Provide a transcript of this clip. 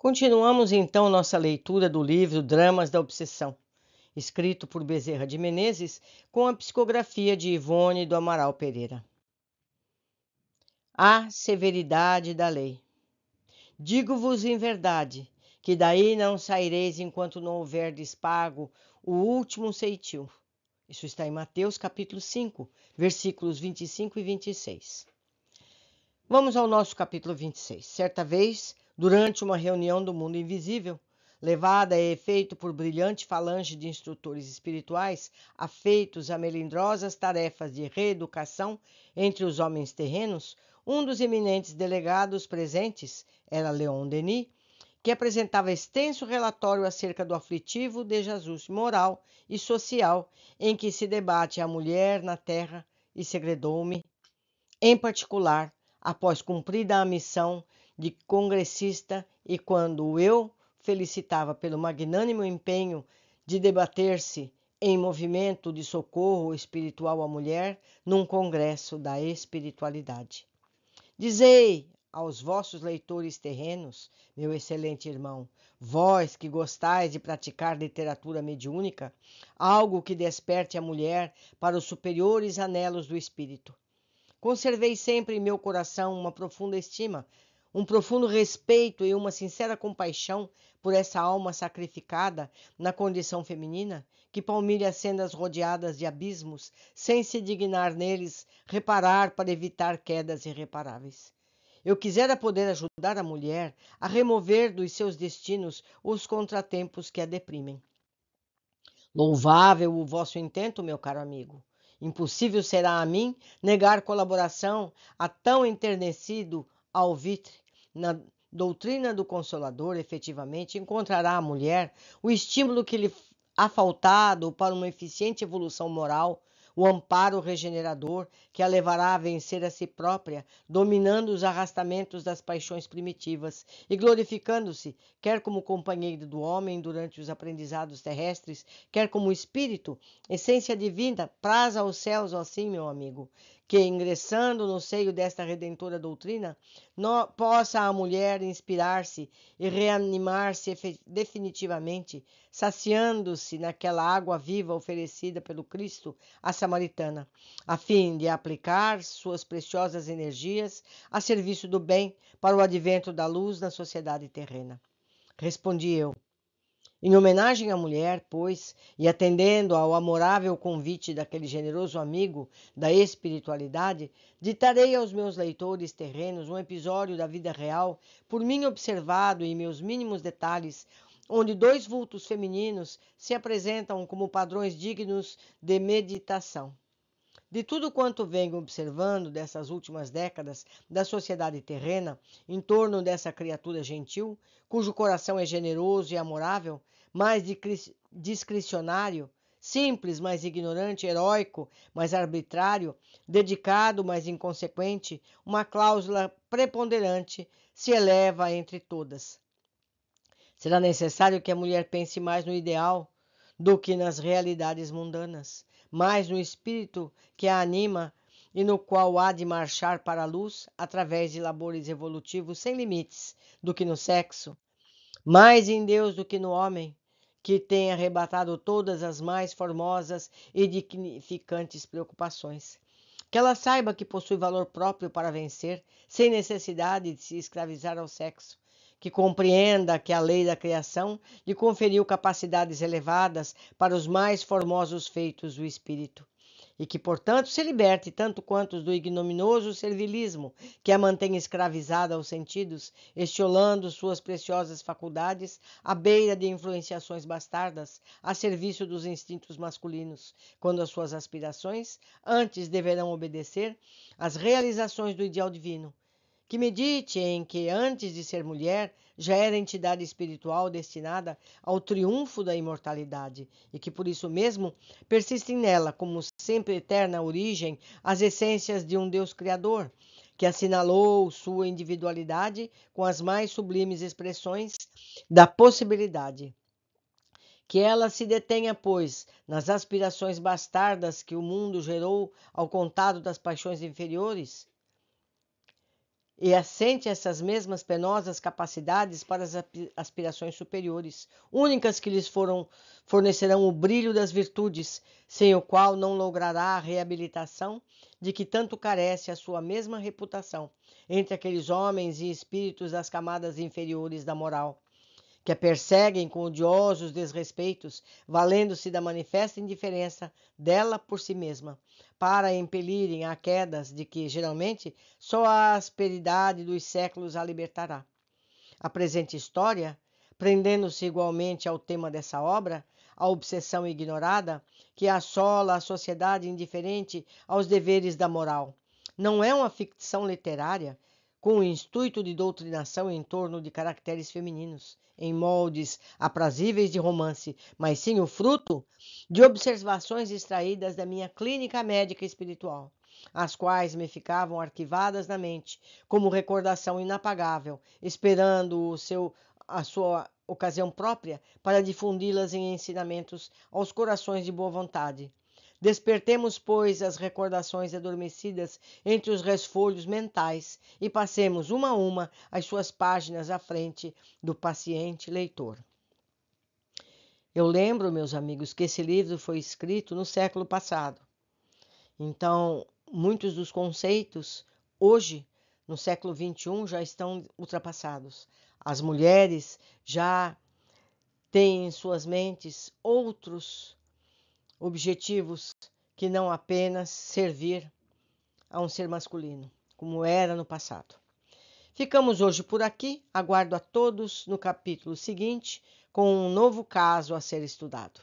Continuamos então nossa leitura do livro Dramas da Obsessão, escrito por Bezerra de Menezes, com a psicografia de Ivone do Amaral Pereira. A severidade da lei. Digo-vos em verdade que daí não saireis enquanto não houverdes pago o último ceitil. Isso está em Mateus capítulo 5, versículos 25 e 26. Vamos ao nosso capítulo 26. Certa vez, Durante uma reunião do mundo invisível, levada a efeito por brilhante falange de instrutores espirituais afeitos a melindrosas tarefas de reeducação entre os homens terrenos, um dos eminentes delegados presentes era Leon Denis, que apresentava extenso relatório acerca do aflitivo Jesus moral e social em que se debate a mulher na terra e segredou-me, em particular, após cumprida a missão de congressista e quando eu felicitava pelo magnânimo empenho de debater-se em movimento de socorro espiritual à mulher num congresso da espiritualidade. Dizei aos vossos leitores terrenos, meu excelente irmão, vós que gostais de praticar literatura mediúnica, algo que desperte a mulher para os superiores anelos do espírito. Conservei sempre em meu coração uma profunda estima um profundo respeito e uma sincera compaixão por essa alma sacrificada na condição feminina, que palmilha sendas rodeadas de abismos, sem se dignar neles reparar para evitar quedas irreparáveis. Eu quisera poder ajudar a mulher a remover dos seus destinos os contratempos que a deprimem. Louvável o vosso intento, meu caro amigo. Impossível será a mim negar colaboração a tão enternecido alvitre na doutrina do Consolador, efetivamente, encontrará a mulher o estímulo que lhe ha faltado para uma eficiente evolução moral, o amparo regenerador que a levará a vencer a si própria, dominando os arrastamentos das paixões primitivas e glorificando-se, quer como companheiro do homem durante os aprendizados terrestres, quer como espírito, essência divina, praza aos céus, ó sim, meu amigo, que, ingressando no seio desta redentora doutrina, possa a mulher inspirar-se e reanimar-se definitivamente, saciando-se naquela água viva oferecida pelo Cristo à Samaritana, a fim de aplicar suas preciosas energias a serviço do bem para o advento da luz na sociedade terrena. Respondi eu: em homenagem à mulher, pois, e atendendo ao amorável convite daquele generoso amigo da espiritualidade, ditarei aos meus leitores terrenos um episódio da vida real, por mim observado em meus mínimos detalhes, onde dois vultos femininos se apresentam como padrões dignos de meditação. De tudo quanto venho observando dessas últimas décadas da sociedade terrena em torno dessa criatura gentil, cujo coração é generoso e amorável, mais discricionário, simples, mas ignorante, heróico, mas arbitrário, dedicado, mas inconsequente, uma cláusula preponderante se eleva entre todas. Será necessário que a mulher pense mais no ideal do que nas realidades mundanas, mas no espírito que a anima e no qual há de marchar para a luz através de labores evolutivos sem limites do que no sexo, mais em Deus do que no homem, que tem arrebatado todas as mais formosas e dignificantes preocupações. Que ela saiba que possui valor próprio para vencer, sem necessidade de se escravizar ao sexo, que compreenda que a lei da criação lhe conferiu capacidades elevadas para os mais formosos feitos do espírito e que, portanto, se liberte tanto quanto do ignominioso servilismo que a mantém escravizada aos sentidos, estiolando suas preciosas faculdades à beira de influenciações bastardas, a serviço dos instintos masculinos, quando as suas aspirações antes deverão obedecer às realizações do ideal divino, que medite em que, antes de ser mulher, já era entidade espiritual destinada ao triunfo da imortalidade e que, por isso mesmo, persistem nela, como sempre eterna origem, as essências de um Deus Criador, que assinalou sua individualidade com as mais sublimes expressões da possibilidade. Que ela se detenha, pois, nas aspirações bastardas que o mundo gerou ao contado das paixões inferiores, e assente essas mesmas penosas capacidades para as aspirações superiores, únicas que lhes foram, fornecerão o brilho das virtudes, sem o qual não logrará a reabilitação de que tanto carece a sua mesma reputação entre aqueles homens e espíritos das camadas inferiores da moral que a perseguem com odiosos desrespeitos, valendo-se da manifesta indiferença dela por si mesma, para impelirem a quedas de que, geralmente, só a asperidade dos séculos a libertará. A presente história, prendendo-se igualmente ao tema dessa obra, a obsessão ignorada, que assola a sociedade indiferente aos deveres da moral, não é uma ficção literária com o intuito de doutrinação em torno de caracteres femininos, em moldes aprazíveis de romance, mas sim o fruto de observações extraídas da minha clínica médica espiritual, as quais me ficavam arquivadas na mente como recordação inapagável, esperando o seu a sua ocasião própria para difundi-las em ensinamentos aos corações de boa vontade, Despertemos, pois, as recordações adormecidas entre os resfolhos mentais e passemos uma a uma as suas páginas à frente do paciente leitor. Eu lembro, meus amigos, que esse livro foi escrito no século passado. Então, muitos dos conceitos hoje, no século XXI, já estão ultrapassados. As mulheres já têm em suas mentes outros objetivos que não apenas servir a um ser masculino, como era no passado. Ficamos hoje por aqui, aguardo a todos no capítulo seguinte com um novo caso a ser estudado.